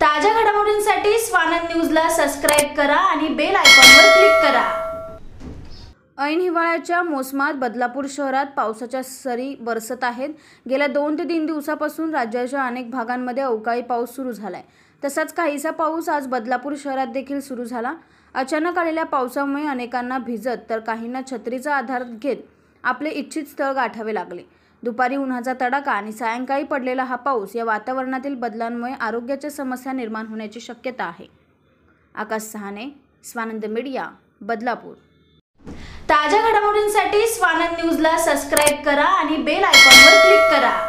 ताज्या घडामोडींसाठी स्वानंद न्यूजला सबस्क्राईब करा आणि बेल आयकॉनवर क्लिक करा ऐन हिवाळ्याच्या मोसमात बदलापूर शहरात पावसाच्या सरी बरसत आहेत गेल्या दोन ते तीन दिवसापासून राज्याच्या अनेक भागांमध्ये अवकाळी पाऊस सुरू झाला आहे तसाच काहीसा पाऊस आज बदलापूर शहरात देखील सुरू झाला अचानक आलेल्या पावसामुळे अनेकांना भिजत तर काहींना छत्रीचा आधार घेत आपले इच्छित स्थळ गाठावे लागले दुपारी उन्हाचा तडाखा आणि सायंकाळी पडलेला हा पाऊस या वातावरणातील बदलांमुळे आरोग्याच्या समस्या निर्माण होण्याची शक्यता आहे आकाश सहाने स्वानंद मीडिया बदलापूर ताज्या घडामोडींसाठी स्वानंद न्यूजला सबस्क्राईब करा आणि बेल आयकॉनवर क्लिक करा